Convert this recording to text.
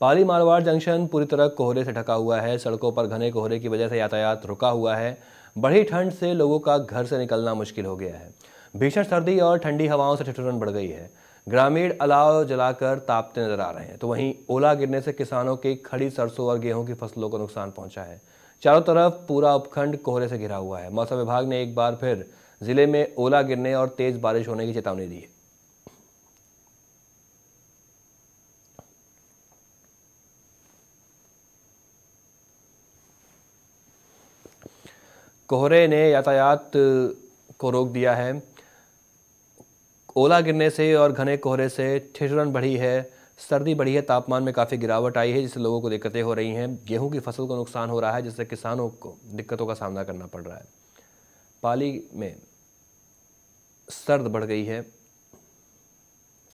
पाली Marwar junction पूरी तरह कोहरे से ढका हुआ है सड़कों पर घने कोहरे की वजह से यातायात रुका हुआ है बड़ी ठंड से लोगों का घर से निकलना मुश्किल हो गया है भीषण सर्दी और ठंडी हवाओं से ठिठुरन बढ़ गई है ग्रामीण अलाव जलाकर तापते नजर आ रहे हैं तो वहीं ओला गिरने से किसानों की खड़ी सरसों और गेहूं की फसलों को नुकसान पहुंचा है चारों तरफ पूरा उपखंड कोहरे से घिरा हुआ है मौसम विभाग ने एक बार फिर जिले में ओला गिरने और तेज बारिश होने की चेतावनी दी है कोहरे ने यातायात को रोक दिया है ओला गिरने से और घने कोहरे से ठिठुरन बढ़ी है सर्दी बढ़ी है तापमान में काफ़ी गिरावट आई है जिससे लोगों को दिक्कतें हो रही हैं गेहूं की फसल को नुकसान हो रहा है जिससे किसानों को दिक्कतों का सामना करना पड़ रहा है पाली में सर्द बढ़ गई है